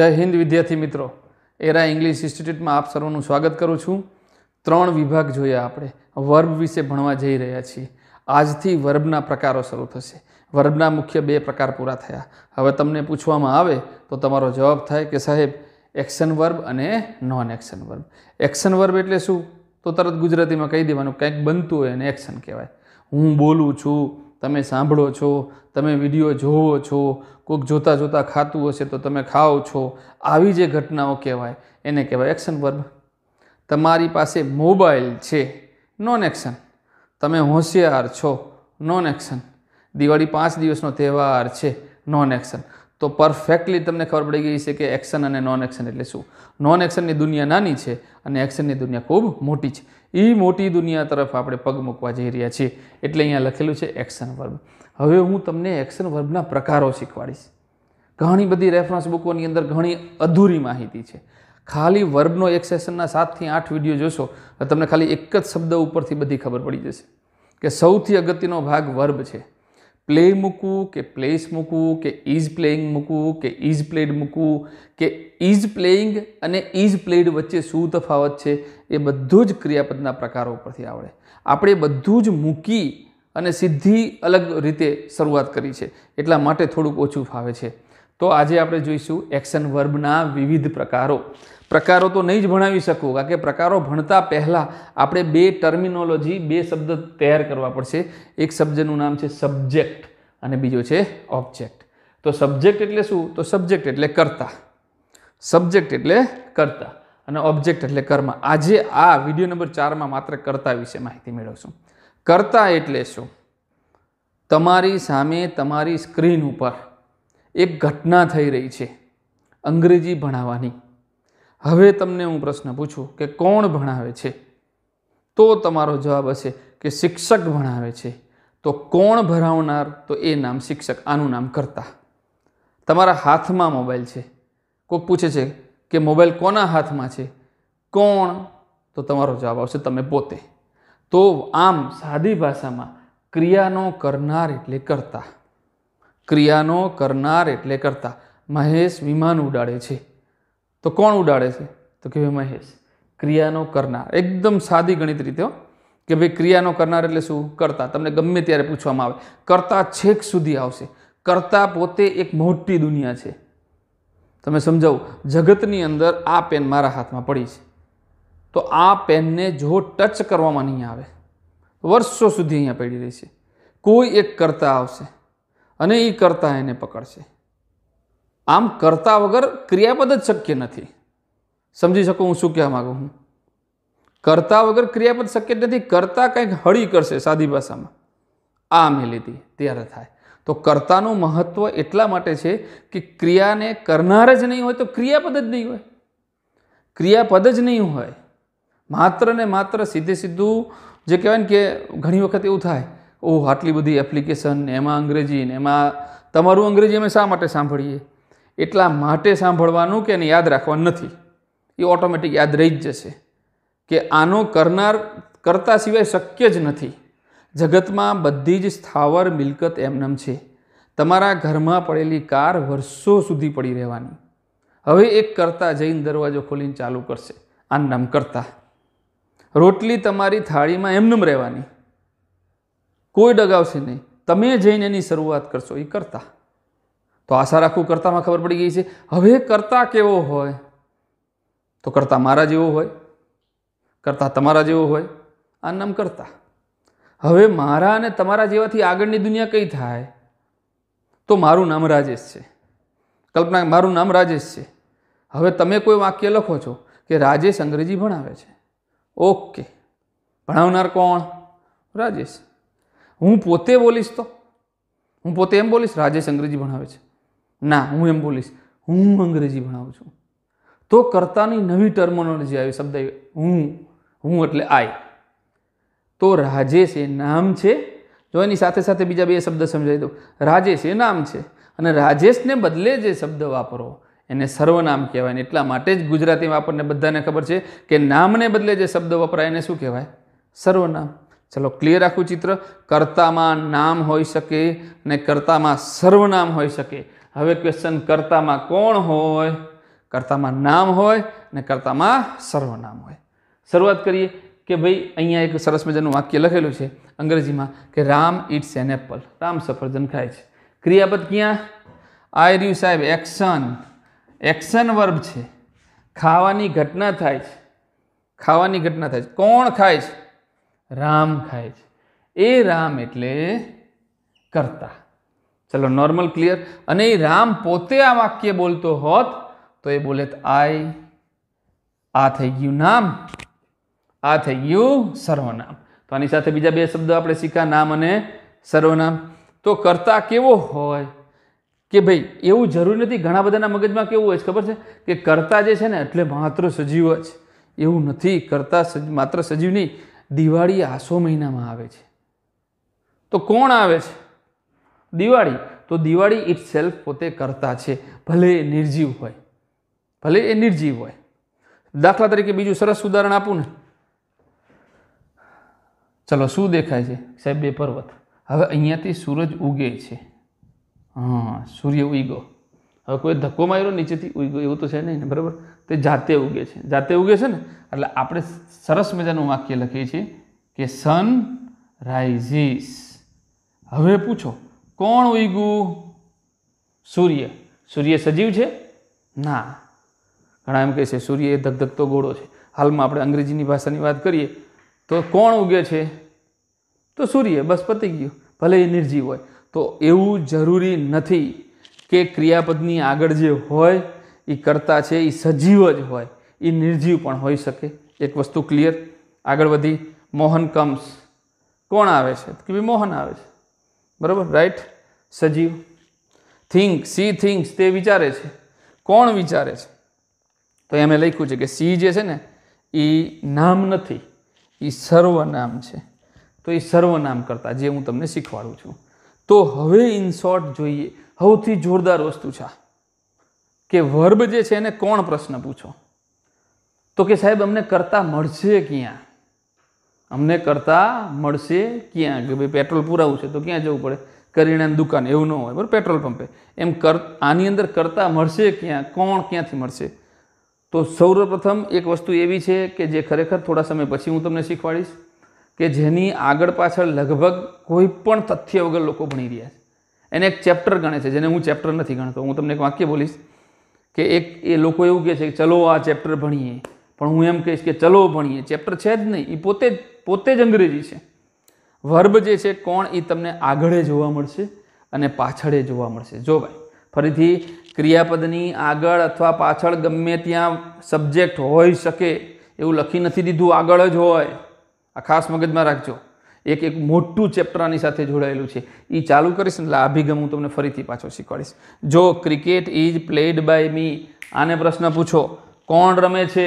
જય હિન્દ વિદ્યાર્થી મિત્રો એરા ઇંગ્લિશ ઇન્સ્ટિટ્યૂટમાં આપ સર્વનું સ્વાગત કરું છું ત્રણ વિભાગ જોયા આપણે વર્બ વિશે ભણવા જઈ રહ્યા છીએ આજથી વર્બના પ્રકારો શરૂ થશે વર્બના મુખ્ય બે પ્રકાર પૂરા થયા હવે તમને પૂછવામાં આવે તો તમારો જવાબ થાય કે સાહેબ એક્શન વર્બ અને non action verb action verb એટલે શું તો તરત ગુજરાતીમાં કહી દેવાનું કંઈક બનતું હોય એને એક્શન કહેવાય હું બોલું છું તમે સાંભળો છો તમે વિડીયો જોવો છો કોઈક જોતાં જોતાં ખાતું હશે તો તમે ખાઓ છો આવી જે ઘટનાઓ કહેવાય એને કહેવાય એક્શન વર્બ તમારી પાસે મોબાઈલ છે નોન એક્શન તમે હોશિયાર છો નોન એક્શન દિવાળી પાંચ દિવસનો તહેવાર છે નોન એક્શન તો પરફેક્ટલી તમને ખબર પડી ગઈ છે કે એક્શન અને નોન એક્શન એટલે શું નોન એક્શનની દુનિયા નાની છે અને એક્શનની દુનિયા ખૂબ મોટી છે એ મોટી દુનિયા તરફ આપણે પગ મૂકવા જઈ રહ્યા છીએ એટલે અહીંયા લખેલું છે એક્શન વર્બ હવે હું તમને એક્શન વર્બના પ્રકારો શીખવાડીશ ઘણી બધી રેફરન્સ બુકોની અંદર ઘણી અધૂરી માહિતી છે ખાલી વર્બનો એક સેશનના સાતથી આઠ વિડીયો જોશો તો તમને ખાલી એક જ શબ્દ ઉપરથી બધી ખબર પડી જશે કે સૌથી અગત્યનો ભાગ વર્બ છે પ્લે મૂકવું કે પ્લેસ મૂકવું કે ઇઝ પ્લેઇંગ મૂકવું કે ઇઝ પ્લેડ મૂકવું કે ઇઝ પ્લેઇંગ અને ઇઝ પ્લેડ વચ્ચે શું તફાવત છે એ બધું જ ક્રિયાપદના પ્રકારો ઉપરથી આવડે આપણે બધું જ મૂકી અને સીધી અલગ રીતે શરૂઆત કરી છે એટલા માટે થોડુંક ઓછું ફાવે છે તો આજે આપણે જોઈશું એક્શન વર્બના વિવિધ પ્રકારો પ્રકારો તો નહીં જ ભણાવી શકું કારણ કે પ્રકારો ભણતા પહેલાં આપણે બે ટર્મિનોલોજી બે શબ્દ તૈયાર કરવા પડશે એક શબ્દનું નામ છે સબ્જેક્ટ અને બીજો છે ઓબ્જેક્ટ તો સબ્જેક્ટ એટલે શું તો સબ્જેક્ટ એટલે કરતા સબ્જેક્ટ એટલે કરતા અને ઓબ્જેક્ટ એટલે કર્મ આજે આ વિડીયો નંબર ચારમાં માત્ર કરતા વિશે માહિતી મેળવશું કરતા એટલે શું તમારી સામે તમારી સ્ક્રીન ઉપર એક ઘટના થઈ રહી છે અંગ્રેજી ભણાવવાની હવે તમને હું પ્રશ્ન પૂછું કે કોણ ભણાવે છે તો તમારો જવાબ હશે કે શિક્ષક ભણાવે છે તો કોણ ભરાવનાર તો એ નામ શિક્ષક આનું નામ કરતા તમારા હાથમાં મોબાઈલ છે કોઈક પૂછે છે કે મોબાઈલ કોના હાથમાં છે કોણ તો તમારો જવાબ આવશે તમે પોતે તો આમ સાદી ભાષામાં ક્રિયાનો કરનાર એટલે કરતા ક્રિયાનો કરનાર એટલે કરતા મહેશ વિમાન ઉડાડે છે તો કોણ ઉડાડે છે તો કે ભાઈ મહેશ ક્રિયાનો કરનાર એકદમ સાદી ગણિત રીતે હો કે ભાઈ ક્રિયાનો કરનાર એટલે શું કરતા તમને ગમે ત્યારે પૂછવામાં આવે કરતા છેક સુધી આવશે કરતા પોતે એક મોટી દુનિયા છે તમે સમજાવું જગતની અંદર આ પેન મારા હાથમાં પડી છે તો આ પેનને જો ટચ કરવામાં નહીં આવે વર્ષો સુધી અહીંયા પડી રહી છે કોઈ એક કરતા આવશે અને એ કરતા એને પકડશે આમ કરતા વગર ક્રિયાપદ જ શક્ય નથી સમજી શકું હું શું કહેવા માગું હું કરતા વગર ક્રિયાપદ શક્ય નથી કરતા કંઈક હળી કરશે સાદી ભાષામાં આ મેં લીધી ત્યારે થાય તો કરતાનું મહત્ત્વ એટલા માટે છે કે ક્રિયાને કરનાર જ નહીં હોય તો ક્રિયાપદ જ નહીં હોય ક્રિયાપદ જ નહીં હોય માત્ર ને માત્ર સીધે સીધું જે કહેવાય ને કે ઘણી વખત એવું થાય ઓહ આટલી બધી એપ્લિકેશન એમાં અંગ્રેજી ને એમાં તમારું અંગ્રેજી અમે શા માટે સાંભળીએ એટલા માટે સાંભળવાનું કે એને યાદ રાખવાનું નથી એ ઓટોમેટિક યાદ રહી જ જશે કે આનો કરનાર કરતા સિવાય શક્ય જ નથી જગતમાં બધી જ સ્થાવર મિલકત એમનેમ છે તમારા ઘરમાં પડેલી કાર વર્ષો સુધી પડી રહેવાની હવે એક કરતા જઈને દરવાજો ખોલીને ચાલુ કરશે આ નમ કરતા રોટલી તમારી થાળીમાં એમનેમ રહેવાની કોઈ ડગાવશે નહીં તમે જઈને એની શરૂઆત કરશો એ કરતા તો આશા રાખું કરતામાં ખબર પડી ગઈ છે હવે કરતા કેવો હોય તો કરતા મારા જેવો હોય કરતા તમારા જેવો હોય આ નામ કરતા હવે મારા અને તમારા જેવાથી આગળની દુનિયા કઈ થાય તો મારું નામ રાજેશ છે કલ્પના મારું નામ રાજેશ છે હવે તમે કોઈ વાક્ય લખો છો કે રાજેશ અંગ્રેજી ભણાવે છે ઓકે ભણાવનાર કોણ રાજેશ હું પોતે બોલીશ તો હું પોતે એમ બોલીશ રાજેશ અંગ્રેજી ભણાવે છે ના હું એમ બોલીશ હું અંગ્રેજી ભણાવું છું તો કરતાની નવી ટર્મોનોલોજી આવી શબ્દ આવી હું હું એટલે આય તો રાજેશ એ નામ છે જો એની સાથે સાથે બીજા બે શબ્દ સમજાવી દો રાજેશ એ નામ છે અને રાજેશને બદલે જે શબ્દ વાપરો એને સર્વનામ કહેવાય એટલા માટે જ ગુજરાતીમાં આપણને બધાને ખબર છે કે નામને બદલે જે શબ્દ વપરાય એને શું કહેવાય સર્વનામ ચલો ક્લિયર આખું ચિત્ર કર્તામાં નામ હોઈ શકે અને કર્તામાં સર્વનામ હોઈ શકે હવે ક્વેશ્ચન કર્તામાં કોણ હોય કર્તામાં નામ હોય ને કર્તામાં સર્વનામ હોય શરૂઆત કરીએ કે ભાઈ અહીંયા એક સરસ મજાનું વાક્ય લખેલું છે અંગ્રેજીમાં કે Ram it's an apple Ram સફરજન ખાય છે ક્રિયાપદ ક્યાં આઈ રહ્યું સાહેબ એક્શન એક્શન વર્બ છે ખાવાની ઘટના થાય છે ખાવાની ઘટના થાય છે કોણ ખાય છે રામ ખાય છે એ રામ એટલે કરતા ચલો નોર્મલ ક્લિયર અને એ રામ પોતે આ વાક્ય બોલતો હોત તો એ બોલે આઈ આ થઈ ગયું નામ આ થઈ ગયું સર્વનામ તો આની સાથે બીજા બે શબ્દો આપણે શીખા નામ અને સર્વનામ તો કરતા કેવો હોય કે ભાઈ એવું જરૂર નથી ઘણા બધાના મગજમાં કેવું હોય છે ખબર છે કે કરતા જે છે ને એટલે માત્ર સજીવ જ એવું નથી કરતા માત્ર સજીવ નહીં દિવાળી આસો મહિનામાં આવે છે તો કોણ આવે છે દિવાળી તો દિવાળી ઇટ સેલ્ફ પોતે કરતા છે ભલે એ નિર્જીવ હોય ભલે એ નિર્જીવ હોય દાખલા તરીકે બીજું સરસ ઉદાહરણ આપું ને ચલો શું દેખાય છે સાહેબ બે પર્વત હવે અહીંયાથી સૂરજ ઉગે છે હા સૂર્ય ઉગ્યો હવે કોઈ ધક્કો માર્યો નીચેથી એવું તો છે નહીં ને બરાબર તે જાતે ઉગે છે જાતે ઉગે છે ને એટલે આપણે સરસ મજાનું વાક્ય લખીએ છીએ કે સન રાઇઝીસ હવે પૂછો કોણ ઉગ્યું સૂર્ય સૂર્ય સજીવ છે ના ઘણા એમ કહે છે સૂર્ય એ ધગધગતો ગોળો છે હાલમાં આપણે અંગ્રેજીની ભાષાની વાત કરીએ તો કોણ ઉગે છે તો સૂર્ય બસ પતી ગયું ભલે એ નિર્જીવ હોય તો એવું જરૂરી નથી કે ક્રિયાપદની આગળ જે હોય એ કરતા છે એ સજીવ જ હોય એ નિર્જીવ પણ હોઈ શકે એક વસ્તુ ક્લિયર આગળ વધી મોહન કમ્સ કોણ આવે છે કે ભાઈ મોહન આવે છે બરાબર રાઈટ સજીવ થિંક સી થિંક્સ તે વિચારે છે કોણ વિચારે છે તો એમ લખ્યું છે કે સી જે છે ને એ નામ નથી એ સર્વનામ છે તો એ સર્વનામ કરતા જે હું તમને શીખવાડું છું તો હવે ઇન શોર્ટ જોઈએ સૌથી જોરદાર વસ્તુ છે કે વર્બ જે છે એને કોણ પ્રશ્ન પૂછો તો કે સાહેબ અમને કરતા મળશે ક્યાં અમને કરતા મળશે ક્યાં કે ભાઈ પેટ્રોલ પુરાવું છે તો ક્યાં જવું પડે કરિયાણાની દુકાન એવું ન હોય બરાબર પેટ્રોલ પંપે એમ કર આની અંદર કરતા મળશે ક્યાં કોણ ક્યાંથી મળશે તો સૌપ્રથમ એક વસ્તુ એવી છે કે જે ખરેખર થોડા સમય પછી હું તમને શીખવાડીશ કે જેની આગળ પાછળ લગભગ કોઈ પણ તથ્ય વગર લોકો ભણી રહ્યા છે એને એક ચેપ્ટર ગણે છે જેને હું ચેપ્ટર નથી ગણતો હું તમને એક વાક્ય બોલીશ કે એક એ લોકો એવું કહે છે કે ચલો આ ચેપ્ટર ભણીએ પણ હું એમ કહીશ કે ચલો ભણીએ ચેપ્ટર છે જ નહીં એ પોતે પોતે જ અંગ્રેજી છે વર્બ જે છે કોણ એ તમને આગળે જોવા મળશે અને પાછળે જોવા મળશે જો ભાઈ ફરીથી ક્રિયાપદની આગળ અથવા પાછળ ગમે ત્યાં સબ્જેક્ટ હોઈ શકે એવું લખી નથી દીધું આગળ જ હોય આ ખાસ મગજમાં રાખજો એક એક મોટું ચેપ્ટર આની સાથે જોડાયેલું છે એ ચાલુ કરીશ એટલે અભિગમ હું તમને ફરીથી પાછો શીખવાડીશ જો cricket is played by me આને પ્રશ્ન પૂછો કોણ રમે છે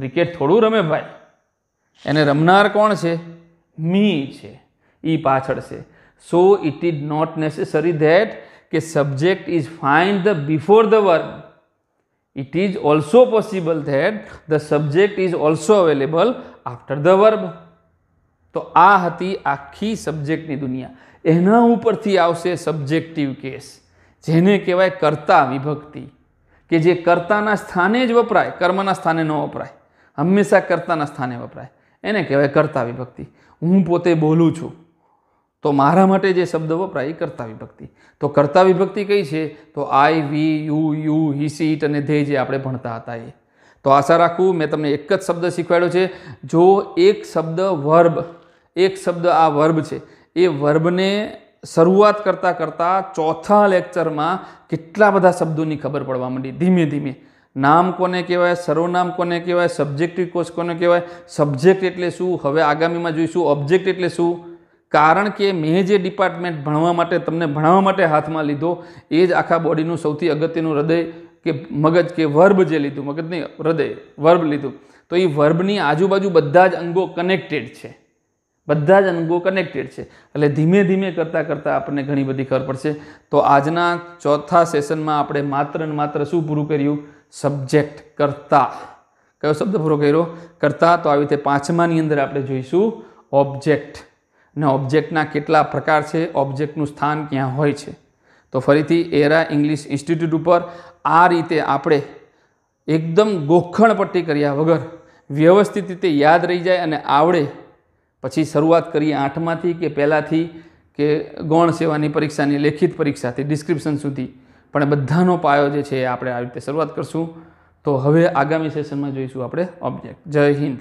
ક્રિકેટ થોડું રમે ભાઈ એને રમનાર કોણ છે મી છે એ પાછળ છે so it is not necessary that કે subject is find the before the verb it is also possible that the subject is also available after the verb તો આ હતી આખી સબ્જેક્ટની દુનિયા એના ઉપરથી આવશે સબ્જેક્ટિવ કેસ જેને કહેવાય કર્તા વિભક્તિ કે જે કર્તાના સ્થાને જ વપરાય કર્મના સ્થાને ન વપરાય હંમેશા કર્તાના સ્થાને વપરાય એને કહેવાય કર્તા વિભક્તિ હું પોતે બોલું છું તો મારા માટે જે શબ્દ વપરાય એ કર્તા વિભક્તિ તો કરતા વિભક્તિ કઈ છે તો I we you you he she it અને ધે જે આપણે ભણતા હતા એ તો આશા રાખું મેં તમને એક જ શબ્દ શીખવાડ્યો છે જો એક શબ્દ વર્બ એક શબ્દ આ વર્બ છે એ વર્બને શરૂઆત કરતાં કરતાં ચોથા લેક્ચરમાં કેટલા બધા શબ્દોની ખબર પડવા માંડી ધીમે ધીમે નામ કોને કહેવાય સર્વનામ કોને કહેવાય સબ્જેક્ટિવ કોર્સ કોને કહેવાય સબ્જેક્ટ એટલે શું હવે આગામીમાં જોઈશું ઓબ્જેક્ટ એટલે શું કારણ કે મેં જે ડિપાર્ટમેન્ટ ભણવા માટે તમને ભણાવવા માટે હાથમાં લીધો એ જ આખા બોડીનું સૌથી અગત્યનું હૃદય કે મગજ કે વર્બ જે લીધું મગજ નહીં હૃદય વર્બ લીધું તો એ વર્બની આજુબાજુ બધા જ અંગો કનેક્ટેડ છે બધા જ અંગો કનેક્ટેડ છે એટલે ધીમે ધીમે કરતાં કરતાં આપણને ઘણી બધી ખબર પડશે તો આજના ચોથા સેશનમાં આપણે માત્ર ને માત્ર શું પૂરું કર્યું સબ્જેક્ટ કરતા કયો શબ્દ પૂરો કર્યો કરતા તો આવી રીતે પાંચમાની અંદર આપણે જોઈશું ઓબ્જેક્ટ ને ઓબ્જેક્ટના કેટલા પ્રકાર છે ઓબ્જેક્ટનું સ્થાન ક્યાં હોય છે તો ફરીથી એરા ઇંગ્લિશ ઇન્સ્ટિટ્યૂટ ઉપર આ રીતે આપણે એકદમ ગોખણપટ્ટી કર્યા વગર વ્યવસ્થિત રીતે યાદ રહી જાય અને આવડે પછી શરૂઆત કરીએ આઠમાંથી કે પહેલાંથી કે ગૌણ સેવાની પરીક્ષાની લેખિત પરીક્ષાથી ડિસ્ક્રિપ્શન સુધી પણ બધાનો પાયો જે છે એ આપણે આવી રીતે શરૂઆત કરશું તો હવે આગામી સેશનમાં જોઈશું આપણે ઓબ્જેક્ટ જય હિન્દ